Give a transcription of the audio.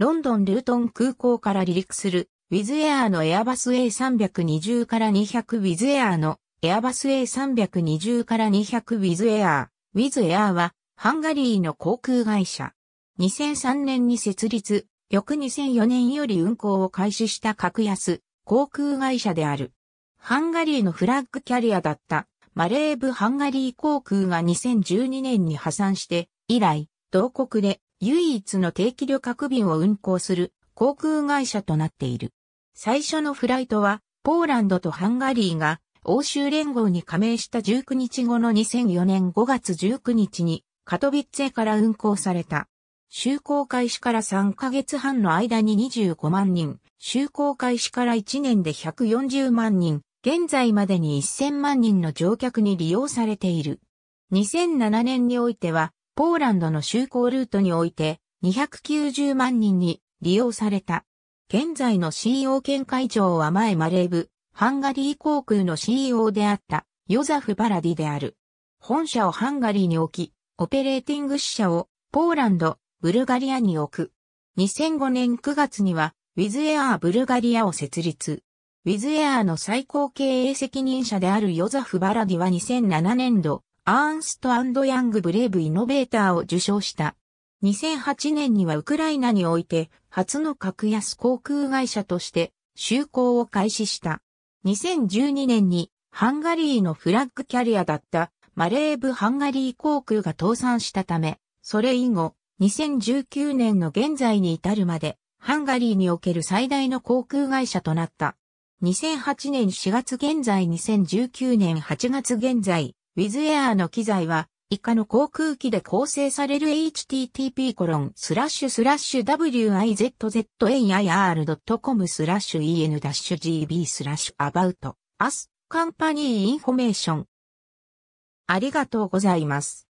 ロンドンルートン空港から離陸する、ウィズエアーのエアバス A320 から200ウィズエアーのエアバス A320 から200ウィズエアー。ウィズエアーはハンガリーの航空会社。2003年に設立、翌2004年より運航を開始した格安航空会社である。ハンガリーのフラッグキャリアだったマレーブ・ハンガリー航空が2012年に破産して以来、同国で唯一の定期旅客便を運航する航空会社となっている。最初のフライトは、ポーランドとハンガリーが欧州連合に加盟した19日後の2004年5月19日にカトビッツェから運行された。就航開始から3ヶ月半の間に25万人、就航開始から1年で140万人、現在までに1000万人の乗客に利用されている。2007年においてはポーランドの就航ルートにおいて290万人に利用された。現在の CEO 兼会長は前マレーブ、ハンガリー航空の CEO であったヨザフ・バラディである。本社をハンガリーに置き、オペレーティング支社をポーランド、ブルガリアに置く。2005年9月には、ウィズエアーブルガリアを設立。ウィズエアーの最高経営責任者であるヨザフ・バラディは2007年度、アーンストヤングブレイブイノベーターを受賞した。2008年にはウクライナにおいて初の格安航空会社として就航を開始した。2012年にハンガリーのフラッグキャリアだったマレーブ・ハンガリー航空が倒産したため、それ以後、2019年の現在に至るまで、ハンガリーにおける最大の航空会社となった。2008年4月現在2019年8月現在、ウィズエアーの機材は、以下の航空機で構成される http://wizzAir.com コロンススララッッシシュュスラッシュ en-gb スラッシュ about us カンパニーインフォメーション。ありがとうございます。